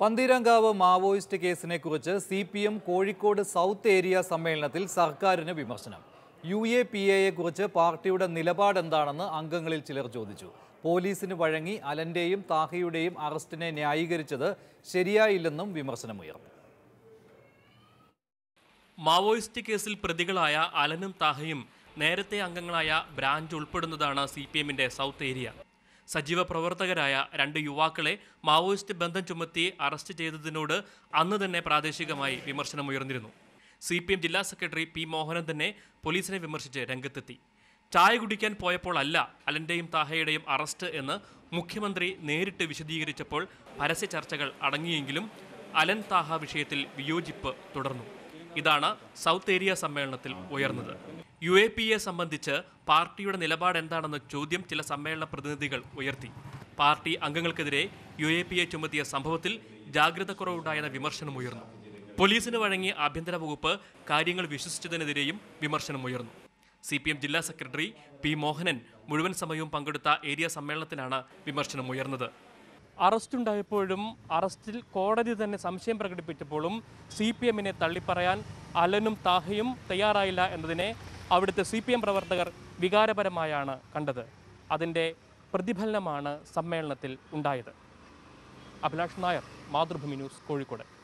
Pantheerankavu Maoist കേസിനെക്കുറിച്ച് C P M Kozhikode south area സമ്മേളനത്തിൽ സർക്കാരിന് വിമർശനം യു എ പി കുറിച്ച് പാർട്ടിയുടെ നിലപാടെന്താണെന്ന് അംഗങ്ങളിൽ ചിലർ ചോദിച്ചു പോലീസിന് വഴങ്ങി അലന്റെയും താഹയുടെയും അറസ്റ്റിനെ ന്യായീകരിച്ചത് ശരിയായില്ലെന്നും വിമർശനമുയർന്നു മാവോയിസ്റ്റ് കേസിൽ പ്രതികളായ അലനും താഹയും നേരത്തെ അംഗങ്ങളായ ബ്രാഞ്ച് ഉൾപ്പെടുന്നതാണ് സി പി എമ്മിന്റെ സൗത്ത് ഏരിയ സജീവ പ്രവർത്തകരായ രണ്ട് യുവാക്കളെ മാവോയിസ്റ്റ് ബന്ധം ചുമത്തി അറസ്റ്റ് ചെയ്തതിനോട് അന്ന് തന്നെ പ്രാദേശികമായി വിമർശനമുയർന്നിരുന്നു സി പി എം ജില്ലാ സെക്രട്ടറി പി മോഹനൻ തന്നെ പോലീസിനെ വിമർശിച്ച് രംഗത്തെത്തി ചായ കുടിക്കാൻ പോയപ്പോൾ അല്ല അലൻ്റെയും താഹയുടെയും അറസ്റ്റ് എന്ന് മുഖ്യമന്ത്രി നേരിട്ട് വിശദീകരിച്ചപ്പോൾ പരസ്യ ചർച്ചകൾ അടങ്ങിയെങ്കിലും അലൻ താഹ വിഷയത്തിൽ വിയോജിപ്പ് തുടർന്നു ഇതാണ് സൗത്ത് ഏരിയ സമ്മേളനത്തിൽ ഉയർന്നത് യു എ പി എ സംബന്ധിച്ച് പാർട്ടിയുടെ നിലപാട് എന്താണെന്ന ചോദ്യം ചില സമ്മേളന പ്രതിനിധികൾ ഉയർത്തി പാർട്ടി അംഗങ്ങൾക്കെതിരെ യു എ പി എ ചുമത്തിയ സംഭവത്തിൽ ജാഗ്രത കുറവുണ്ടായെന്ന ഉയർന്നു പോലീസിന് വഴങ്ങിയ ആഭ്യന്തര വകുപ്പ് കാര്യങ്ങൾ വിശ്വസിച്ചതിനെതിരെയും ഉയർന്നു സി പി എം ജില്ലാ സെക്രട്ടറി പി മോഹനൻ മുഴുവൻ സമയവും പങ്കെടുത്ത ഏരിയ സമ്മേളനത്തിലാണ് ഉയർന്നത് അറസ്റ്റുണ്ടായപ്പോഴും അറസ്റ്റിൽ കോടതി തന്നെ സംശയം പ്രകടിപ്പിച്ചപ്പോഴും സി പി എമ്മിനെ തള്ളിപ്പറയാൻ അലനും താഹയും തയ്യാറായില്ല എന്നതിനെ അവിടുത്തെ സി പി എം പ്രവർത്തകർ വികാരപരമായാണ് കണ്ടത് അതിൻ്റെ പ്രതിഫലനമാണ് സമ്മേളനത്തിൽ ഉണ്ടായത് അഭിലാഷ് നായർ മാതൃഭൂമി ന്യൂസ് കോഴിക്കോട്